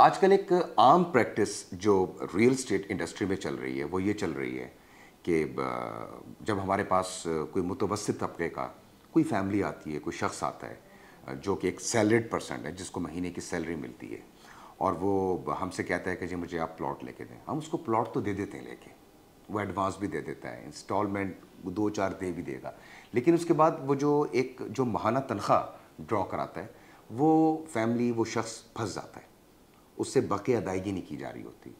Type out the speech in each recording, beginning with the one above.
आजकल एक आम प्रैक्टिस जो रियल स्टेट इंडस्ट्री में चल रही है वो ये चल रही है कि जब हमारे पास कोई मुतवस्त तबके का कोई फैमिली आती है कोई शख्स आता है जो कि एक सैलरीड पर्सन है जिसको महीने की सैलरी मिलती है और वो हमसे कहता है कि जी मुझे आप प्लॉट लेके दें हम उसको प्लॉट तो दे देते हैं लेके वो एडवांस भी दे देता है इंस्टॉलमेंट दो चार दे भी देगा लेकिन उसके बाद वो जो एक जो महाना तनख्वाह ड्रॉ कराता है वो फैमिली वो शख्स फंस जाता है उससे बके अदायगी नहीं की जा रही होती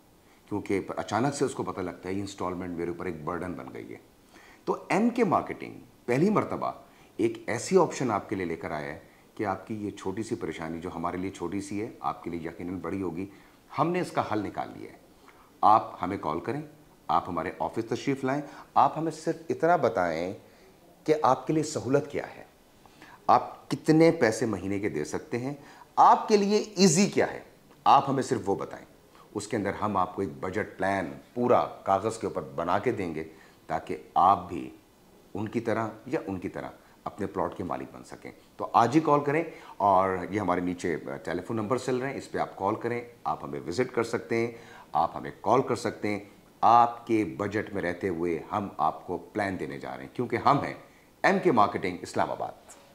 क्योंकि अचानक से उसको पता लगता है इंस्टॉलमेंट मेरे ऊपर एक बर्डन बन गई है तो एम के मार्केटिंग पहली मरतबा एक ऐसी ऑप्शन आपके लिए लेकर आया है कि आपकी ये छोटी सी परेशानी जो हमारे लिए छोटी सी है आपके लिए यकीन बड़ी होगी हमने इसका हल निकाल लिया है आप हमें कॉल करें आप हमारे ऑफिस तशरीफ़ लाएं आप हमें सिर्फ इतना बताएं कि आपके लिए सहूलत क्या है आप कितने पैसे महीने के दे सकते हैं आपके लिए इजी क्या है आप हमें सिर्फ वो बताएं उसके अंदर हम आपको एक बजट प्लान पूरा कागज़ के ऊपर बना के देंगे ताकि आप भी उनकी तरह या उनकी तरह अपने प्लॉट के मालिक बन सकें तो आज ही कॉल करें और ये हमारे नीचे टेलीफोन नंबर चल रहे हैं इस पर आप कॉल करें आप हमें विज़िट कर सकते हैं आप हमें कॉल कर सकते हैं आपके बजट में रहते हुए हम आपको प्लान देने जा रहे हैं क्योंकि हम हैं एम के मार्केटिंग इस्लामाबाद